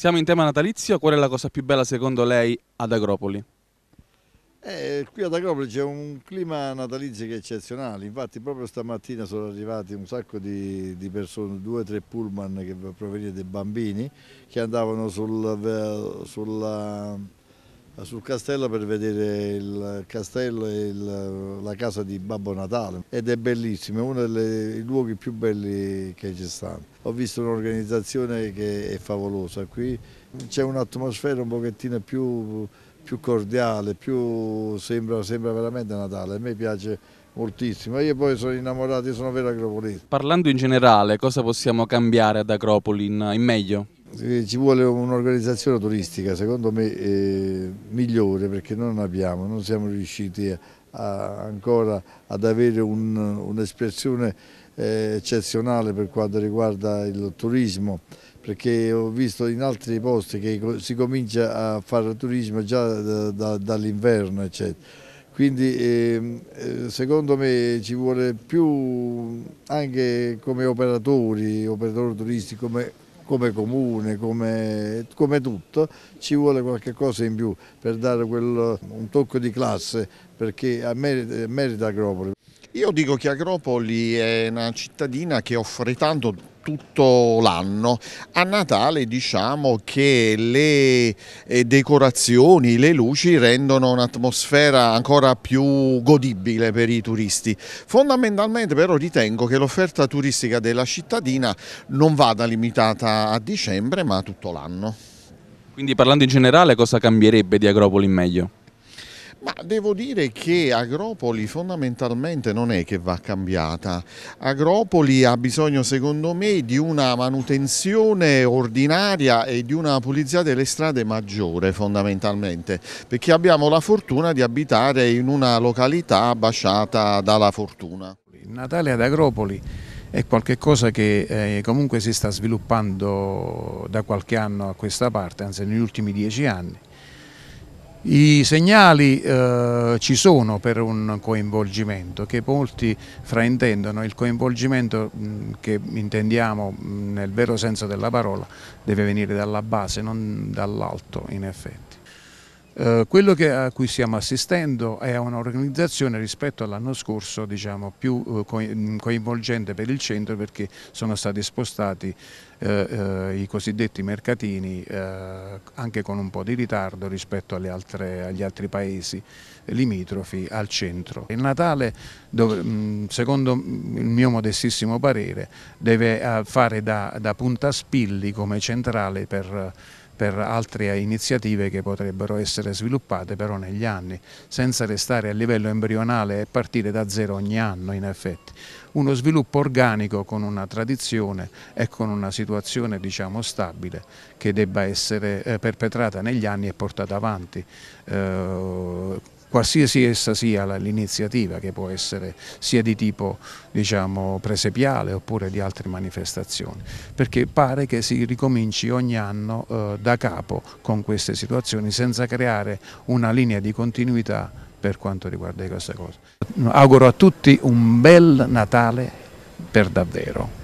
Siamo in tema natalizio, qual è la cosa più bella secondo lei ad Agropoli? Eh, qui ad Agropoli c'è un clima natalizio che è eccezionale, infatti proprio stamattina sono arrivati un sacco di, di persone, due o tre pullman che provenivano dai bambini che andavano sul, eh, sulla sul castello per vedere il castello e il, la casa di Babbo Natale ed è bellissimo, è uno dei luoghi più belli che ci stanno. Ho visto un'organizzazione che è favolosa qui, c'è un'atmosfera un pochettino più, più cordiale, più, sembra, sembra veramente Natale, a me piace moltissimo. Io poi sono innamorato, io sono vero acropolista. Parlando in generale, cosa possiamo cambiare ad Acropoli in, in meglio? ci vuole un'organizzazione turistica secondo me eh, migliore perché non abbiamo, non siamo riusciti a, a, ancora ad avere un'espressione un eh, eccezionale per quanto riguarda il turismo perché ho visto in altri posti che si comincia a fare turismo già da, da, dall'inverno eccetera quindi ehm, eh, secondo me ci vuole più anche come operatori, operatori turistici, come come comune, come, come tutto, ci vuole qualche cosa in più per dare quel, un tocco di classe perché merita, merita Agropoli. Io dico che Agropoli è una cittadina che offre tanto tutto l'anno. A Natale diciamo che le eh, decorazioni, le luci rendono un'atmosfera ancora più godibile per i turisti. Fondamentalmente però ritengo che l'offerta turistica della cittadina non vada limitata a dicembre ma tutto l'anno. Quindi parlando in generale cosa cambierebbe di Agropoli in meglio? Ma devo dire che Agropoli fondamentalmente non è che va cambiata. Agropoli ha bisogno secondo me di una manutenzione ordinaria e di una pulizia delle strade maggiore fondamentalmente perché abbiamo la fortuna di abitare in una località baciata dalla fortuna. Il Natale ad Agropoli è qualcosa che eh, comunque si sta sviluppando da qualche anno a questa parte, anzi negli ultimi dieci anni i segnali eh, ci sono per un coinvolgimento che molti fraintendono, il coinvolgimento mh, mm, che intendiamo mh, mm, nel vero senso della parola deve venire dalla base, non dall'alto in effetti. Eh, quello che, a cui stiamo assistendo è un'organizzazione rispetto all'anno scorso diciamo, più eh, coinvolgente per il centro perché sono stati spostati eh, eh i cosiddetti mercatini eh, anche con un po' di ritardo rispetto altre, agli altri paesi limitrofi al centro. Il Natale, dove, secondo il mio modestissimo parere, deve fare da, da punta spilli come centrale per per altre iniziative che potrebbero essere sviluppate però negli anni, senza restare a livello embrionale e partire da zero ogni anno in effetti. Uno sviluppo organico con una tradizione e con una situazione diciamo stabile che debba essere eh, perpetrata negli anni e portata avanti. Eh, qualsiasi essa sia l'iniziativa che può essere sia di tipo diciamo, presepiale oppure di altre manifestazioni, perché pare che si ricominci ogni anno eh, da capo con queste situazioni senza creare una linea di continuità per quanto riguarda questa cosa. Auguro a tutti un bel Natale per davvero.